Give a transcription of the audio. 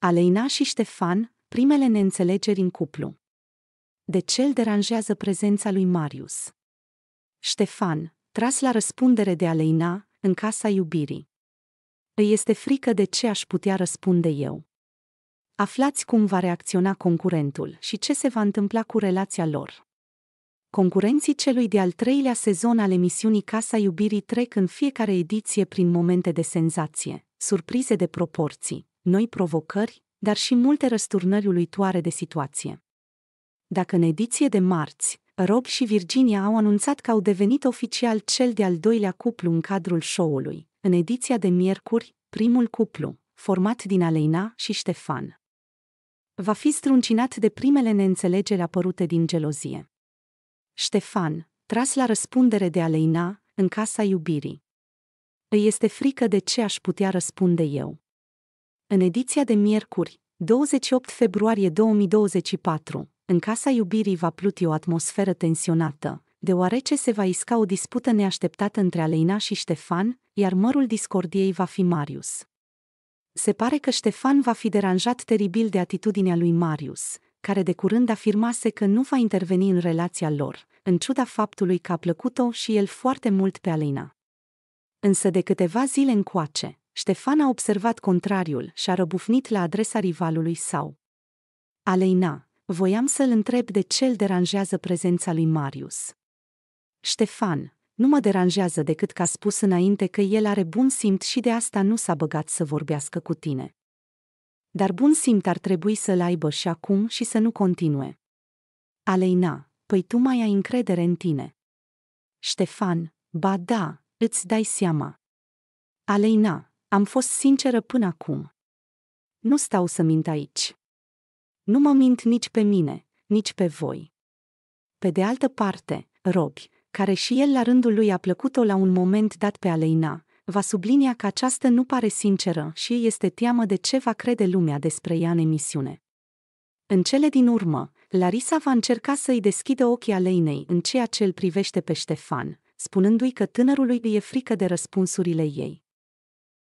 Aleina și Ștefan, primele neînțelegeri în cuplu. De ce îl deranjează prezența lui Marius? Ștefan, tras la răspundere de Aleina, în casa iubirii. Îi este frică de ce aș putea răspunde eu. Aflați cum va reacționa concurentul și ce se va întâmpla cu relația lor. Concurenții celui de-al treilea sezon al emisiunii Casa Iubirii trec în fiecare ediție prin momente de senzație, surprize de proporții, noi provocări, dar și multe răsturnări uluitoare de situație. Dacă în ediție de marți, Rob și Virginia au anunțat că au devenit oficial cel de-al doilea cuplu în cadrul show-ului, în ediția de miercuri, primul cuplu, format din Aleina și Ștefan. Va fi struncinat de primele neînțelegeri apărute din gelozie. Ștefan, tras la răspundere de Aleina, în casa iubirii. Îi este frică de ce aș putea răspunde eu. În ediția de miercuri, 28 februarie 2024, în Casa Iubirii va pluti o atmosferă tensionată, deoarece se va isca o dispută neașteptată între Aleina și Ștefan, iar mărul discordiei va fi Marius. Se pare că Ștefan va fi deranjat teribil de atitudinea lui Marius, care de curând afirmase că nu va interveni în relația lor, în ciuda faptului că a plăcut-o și el foarte mult pe Alina. Însă de câteva zile încoace, Ștefan a observat contrariul și a răbufnit la adresa rivalului sau. Aleina, voiam să-l întreb de ce îl deranjează prezența lui Marius. Ștefan, nu mă deranjează decât că a spus înainte că el are bun simț și de asta nu s-a băgat să vorbească cu tine. Dar bun simț ar trebui să-l aibă și acum și să nu continue. Aleina, păi tu mai ai încredere în tine. Ștefan, ba da, îți dai seama. Aleina, am fost sinceră până acum. Nu stau să mint aici. Nu mă mint nici pe mine, nici pe voi. Pe de altă parte, Robi, care și el la rândul lui a plăcut-o la un moment dat pe Aleina, va sublinia că aceasta nu pare sinceră și este teamă de ce va crede lumea despre ea în emisiune. În cele din urmă, Larisa va încerca să-i deschidă ochii Aleinei în ceea ce îl privește pe Ștefan, spunându-i că tânărului îi e frică de răspunsurile ei.